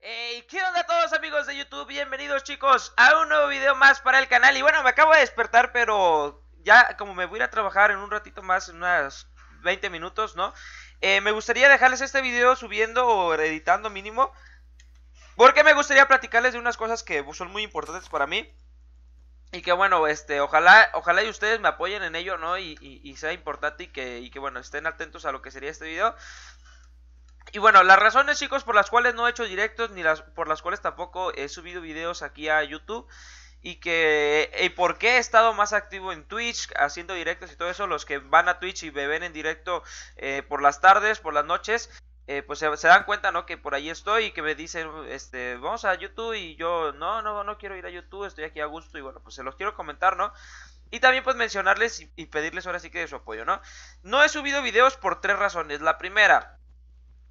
Hey, ¿Qué onda a todos amigos de YouTube? Bienvenidos chicos a un nuevo video más para el canal Y bueno, me acabo de despertar pero ya como me voy a ir a trabajar en un ratito más, en unas 20 minutos, ¿no? Eh, me gustaría dejarles este video subiendo o editando mínimo porque me gustaría platicarles de unas cosas que son muy importantes para mí y que bueno, este, ojalá, ojalá y ustedes me apoyen en ello, ¿no? Y, sea importante y que, que bueno, estén atentos a lo que sería este video. Y bueno, las razones, chicos, por las cuales no he hecho directos, ni las por las cuales tampoco he subido videos aquí a YouTube. Y que y por qué he estado más activo en Twitch, haciendo directos y todo eso. Los que van a Twitch y me ven en directo eh, por las tardes, por las noches. Eh, pues se, dan cuenta, ¿no? Que por ahí estoy y que me dicen, este, vamos a YouTube y yo, no, no, no quiero ir a YouTube, estoy aquí a gusto y bueno, pues se los quiero comentar, ¿no? Y también pues mencionarles y, pedirles ahora sí que de su apoyo, ¿no? No he subido videos por tres razones. La primera,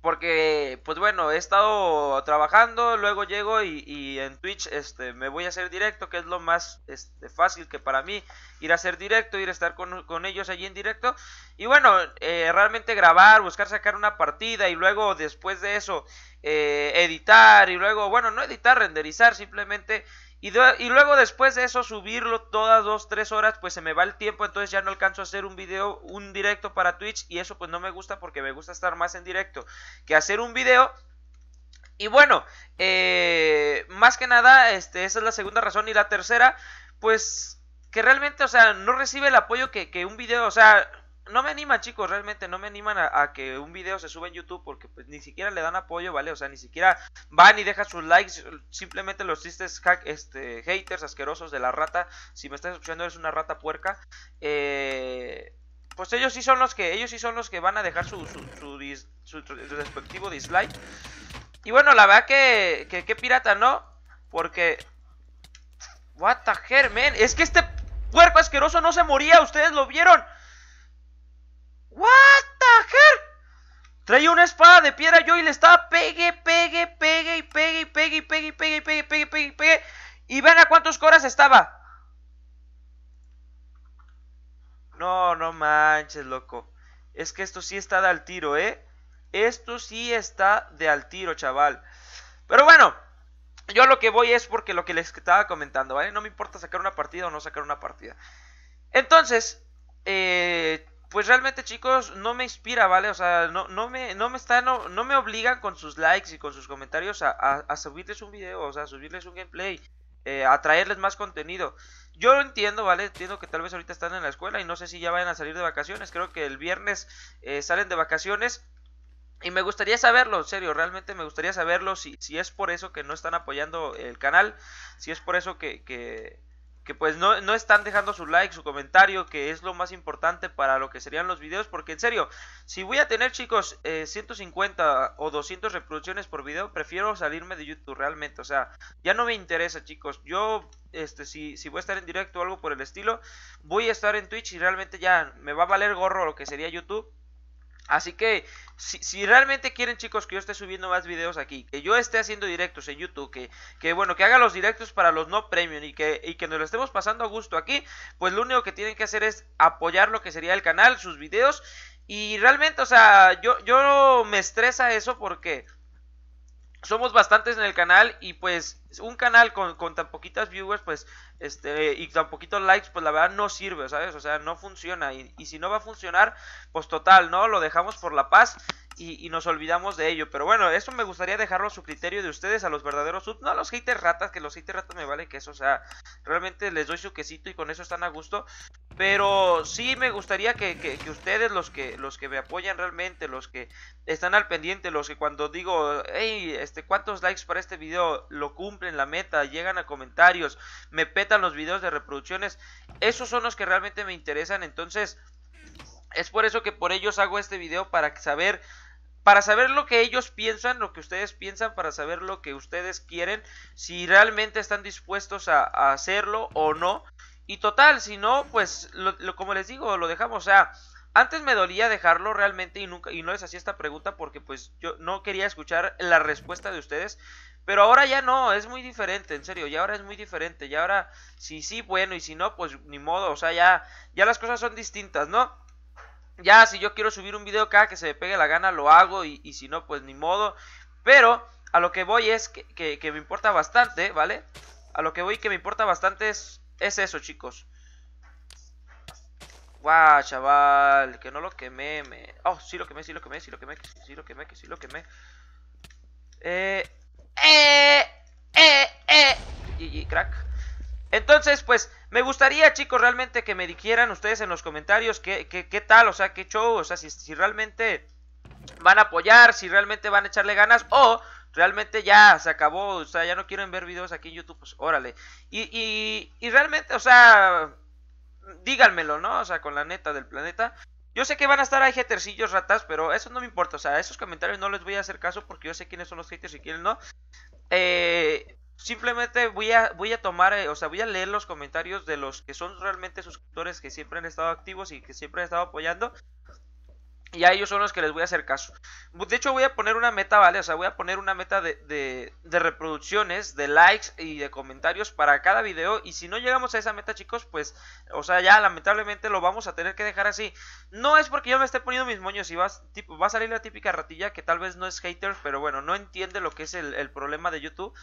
porque, pues bueno, he estado trabajando, luego llego y, en Twitch este, me voy a hacer directo, que es lo más este, fácil que para mí ir a hacer directo, ir a estar con, con ellos allí en directo. Y bueno, eh, realmente grabar, buscar sacar una partida y luego después de eso eh, editar y luego, bueno, no editar, renderizar, simplemente y, luego después de eso subirlo todas dos, tres horas, pues se me va el tiempo, entonces ya no alcanzo a hacer un video, un directo para Twitch y eso pues no me gusta porque me gusta estar más en directo que hacer un video. Y bueno, eh, más que nada, este, esa es la segunda razón y la tercera, pues que realmente, o sea, no recibe el apoyo que, que un video, o sea, no me animan, chicos, realmente no me animan a, que un video se suba en YouTube porque pues, ni siquiera le dan apoyo, ¿vale? O sea, ni siquiera van y dejan sus likes, simplemente los tristes hack, este, haters asquerosos de la rata. Si me estás escuchando es una rata puerca. Eh, pues ellos sí son los que ellos sí son los que van a dejar su, su, respectivo dislike. Y bueno, la verdad que, que, pirata, ¿no? Porque what the hell, man? Es que este puerco asqueroso no se moría, ustedes lo vieron. What the hell? Traía una espada de piedra yo y le estaba pegue, pegue, pegue y pegue y pegue y pegue y pegue y pegue y pegue y pegue y pegue. Y ven a cuántos coras estaba. No, no manches, loco. Es que esto sí está de al tiro, ¿eh? Esto sí está de al tiro, chaval. Pero bueno, yo lo que voy es porque lo que les estaba comentando, ¿vale? No me importa sacar una partida o no sacar una partida. Entonces, eh, pues realmente chicos no me inspira, ¿vale? O sea, no, no me, no me no, me obligan con sus likes y con sus comentarios a, subirles un video, o sea, a subirles un gameplay, eh, a traerles más contenido. Yo lo entiendo, ¿vale? Entiendo que tal vez ahorita están en la escuela y no sé si ya vayan a salir de vacaciones. Creo que el viernes eh, salen de vacaciones. Y me gustaría saberlo, en serio, realmente me gustaría saberlo si, si es por eso que no están apoyando el canal, si es por eso que que pues no, están dejando su like, su comentario, que es lo más importante para lo que serían los videos, porque en serio, si voy a tener chicos 150 eh, o 200 reproducciones por video, prefiero salirme de YouTube realmente, o sea, ya no me interesa chicos, yo este si, si voy a estar en directo o algo por el estilo, voy a estar en Twitch y realmente ya me va a valer gorro lo que sería YouTube. Así que si, realmente quieren chicos que yo esté subiendo más videos aquí, que yo esté haciendo directos en YouTube, que, bueno, que haga los directos para los no premium y que, y que nos lo estemos pasando a gusto aquí, pues lo único que tienen que hacer es apoyar lo que sería el canal, sus videos. Y realmente, o sea, yo, yo me estresa eso porque somos bastantes en el canal y pues un canal con, tan poquitas viewers pues este y tan poquitos likes pues la verdad no sirve sabes o sea no funciona y, y, si no va a funcionar pues total no lo dejamos por la paz y, nos olvidamos de ello. Pero bueno, eso me gustaría dejarlo a su criterio de ustedes, a los verdaderos subs, no a los haters ratas, que los haters ratas me vale que eso, o sea, realmente les doy su quesito y con eso están a gusto. Pero sí me gustaría que, ustedes, los que, los que me apoyan realmente, los que están al pendiente, los que cuando digo, hey, este, ¿cuántos likes para este video? Lo cumplen la meta, llegan a comentarios, me petan los videos de reproducciones. Esos son los que realmente me interesan, entonces... Es por eso que por ellos hago este video para saber para saber lo que ellos piensan, lo que ustedes piensan, para saber lo que ustedes quieren, si realmente están dispuestos a, hacerlo o no. Y total, si no, pues lo, como les digo, lo dejamos. O sea, antes me dolía dejarlo realmente y, nunca, y no les hacía esta pregunta porque pues yo no quería escuchar la respuesta de ustedes. Pero ahora ya no, es muy diferente, en serio, ya ahora es muy diferente. Y ahora, si sí, bueno, y si no, pues ni modo, o sea, ya, ya las cosas son distintas, ¿no? Ya, si yo quiero subir un video cada que se me pegue la gana, lo hago y, y si no, pues ni modo. Pero a lo que voy es que, que, me importa bastante, ¿vale? A lo que voy que me importa bastante es, es eso, chicos. Guau, chaval, que no lo quemé, me... Oh, sí lo quemé, sí lo quemé, sí lo quemé, sí lo quemé, que sí lo quemé. Eh... Eh... Eh... Eh... y crack. Entonces, pues, me gustaría, chicos, realmente que me dijeran ustedes en los comentarios qué, tal, o sea, qué show, o sea, si, si realmente van a apoyar, si realmente van a echarle ganas o realmente ya se acabó, o sea, ya no quieren ver videos aquí en YouTube, pues órale. Y, y, y realmente, o sea, díganmelo, ¿no? O sea, con la neta del planeta. Yo sé que van a estar ahí hatersillos, ratas, pero eso no me importa. O sea, esos comentarios no les voy a hacer caso porque yo sé quiénes son los haters y quiénes no. Eh, simplemente voy a, voy a tomar, eh, o sea, voy a leer los comentarios de los que son realmente suscriptores que siempre han estado activos y que siempre han estado apoyando. Y a ellos son los que les voy a hacer caso. De hecho, voy a poner una meta, ¿vale? O sea, voy a poner una meta de, reproducciones, de likes y de comentarios para cada video. Y si no llegamos a esa meta, chicos, pues, o sea, ya lamentablemente lo vamos a tener que dejar así. No es porque yo me esté poniendo mis moños y va, va a salir la típica ratilla que tal vez no es hater, pero bueno, no entiende lo que es el problema de YouTube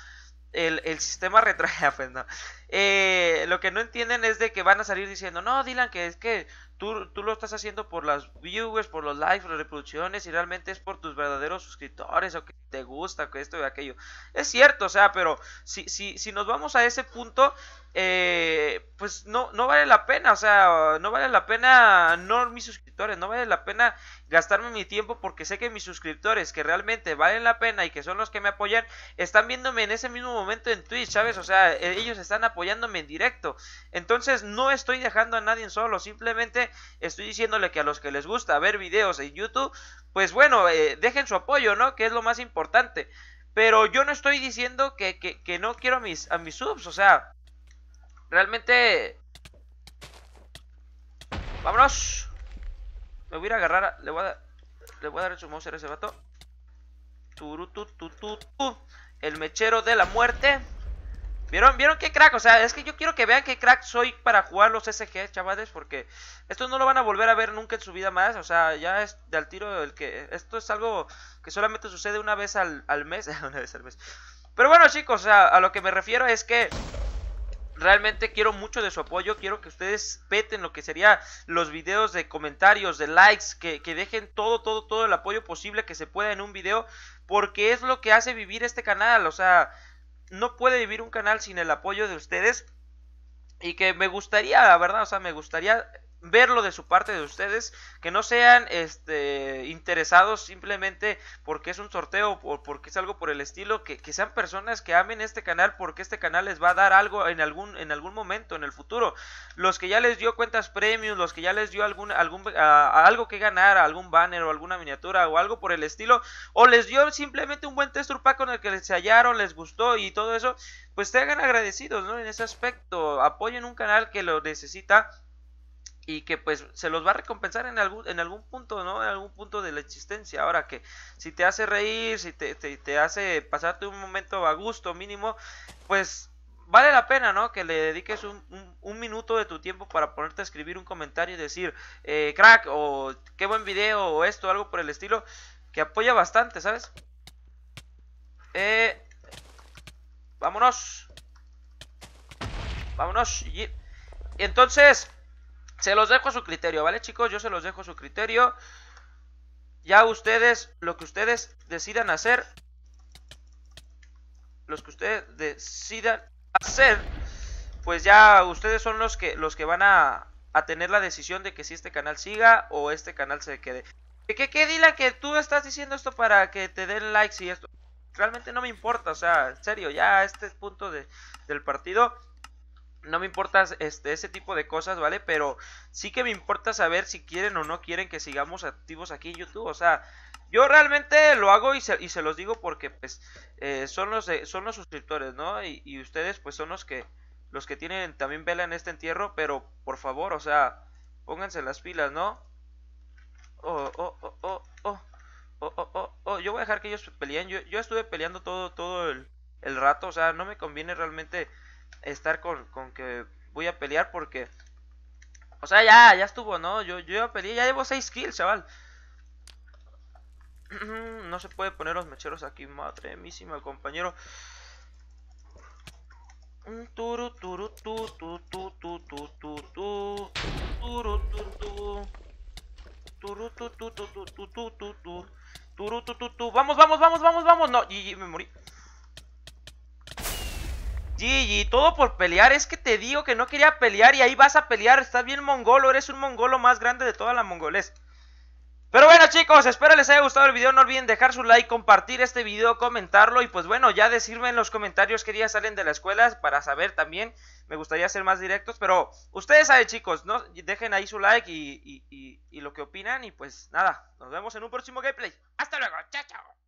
el, el sistema retrae, pues no, eh, lo que no entienden es de que van a salir diciendo, no, Dylan, que es que tú, tú lo estás haciendo por las viewers, por los likes, las reproducciones, y realmente es por tus verdaderos suscriptores, o que te gusta, que esto y aquello. Es cierto, o sea, pero si, si, si nos vamos a ese punto, eh, pues no, no vale la pena, o sea, no vale la pena, no mis suscriptores, no vale la pena gastarme mi tiempo porque sé que mis suscriptores que realmente valen la pena y que son los que me apoyan, están viéndome en ese mismo momento en Twitch, ¿sabes? O sea, ellos están apoyándome en directo. Entonces no estoy dejando a nadie solo, simplemente estoy diciéndole que a los que les gusta ver videos en YouTube, pues bueno, eh, dejen su apoyo, ¿no? Que es lo más importante. Pero yo no estoy diciendo que, que, que no quiero a mis, a mis subs, o sea, realmente... Vámonos. Me voy a agarrar, a... le voy a dar, le voy a dar el mouse a ese vato. tu. El mechero de la muerte. ¿Vieron, qué crack? O sea, es que yo quiero que vean qué crack soy para jugar los SG, chavales, porque esto no lo van a volver a ver nunca en su vida más. O sea, ya es del tiro el que. Esto es algo que solamente sucede una vez al, mes. una vez al mes. Pero bueno, chicos, o sea, a lo que me refiero es que realmente quiero mucho de su apoyo. Quiero que ustedes peten lo que sería los videos de comentarios, de likes, que, que, dejen todo, todo, todo el apoyo posible que se pueda en un video. Porque es lo que hace vivir este canal. O sea, no puede vivir un canal sin el apoyo de ustedes y que me gustaría, la verdad, o sea, me gustaría verlo de su parte de ustedes, que no sean este, interesados simplemente porque es un sorteo o porque es algo por el estilo, que, sean personas que amen este canal porque este canal les va a dar algo en algún, en algún momento, en el futuro. Los que ya les dio cuentas premium, los que ya les dio algún, algún, algo que ganar, algún banner o alguna miniatura o algo por el estilo, o les dio simplemente un buen test con el que se hallaron, les gustó y todo eso, pues te hagan agradecidos ¿no? en ese aspecto, apoyen un canal que lo necesita y que pues se los va a recompensar en algún, en algún punto, ¿no? En algún punto de la existencia. Ahora que si te hace reír, si te, hace pasarte un momento a gusto mínimo, pues vale la pena, ¿no? Que le dediques un, minuto de tu tiempo para ponerte a escribir un comentario y decir, eh, crack, o qué buen video, o esto, algo por el estilo, que apoya bastante, ¿sabes? Eh, vámonos. Vámonos. Y entonces, se los dejo a su criterio, ¿vale chicos? Yo se los dejo a su criterio. Ya ustedes, lo que ustedes decidan hacer, los que ustedes decidan hacer, pues ya ustedes son los que, los que van a, tener la decisión de que si este canal siga o este canal se quede. ¿Qué, qué dila Que tú estás diciendo esto para que te den likes y esto. Realmente no me importa, o sea, en serio, ya este punto del partido no me importa este, ese tipo de cosas, ¿vale? Pero sí que me importa saber si quieren o no quieren que sigamos activos aquí en YouTube. O sea, yo realmente lo hago y se, y se los digo porque pues eh, son, los, son los suscriptores, ¿no? Y, y, ustedes pues son los que, los que tienen también vela en este entierro, pero por favor, o sea, pónganse las pilas, ¿no? Oh, oh, oh, oh, oh. Oh, oh, oh, oh. oh yo voy a dejar que ellos peleen. Yo, yo estuve peleando todo, todo el, el rato. O sea, no me conviene realmente estar con, con que voy a pelear porque... O sea, ya, ya estuvo, ¿no? Yo, yo ya ya llevo 6 kills, chaval. no se puede poner los mecheros aquí, madre mísima, compañero. Turu, turu, tu, tu, tu, tu, tu, tu, tu, turu, turu, vamos, vamos, vamos, vamos, vamos, no, y me morí. GG, todo por pelear, es que te digo que no quería pelear y ahí vas a pelear, estás bien mongolo, eres un mongolo más grande de toda la mongolés. Pero bueno chicos, espero les haya gustado el video, no olviden dejar su like, compartir este video, comentarlo y pues bueno, ya decirme en los comentarios qué día salen de la escuela para saber también, me gustaría ser más directos, pero ustedes saben chicos, ¿no? dejen ahí su like y, y lo que opinan y pues nada, nos vemos en un próximo gameplay, hasta luego, chao chao.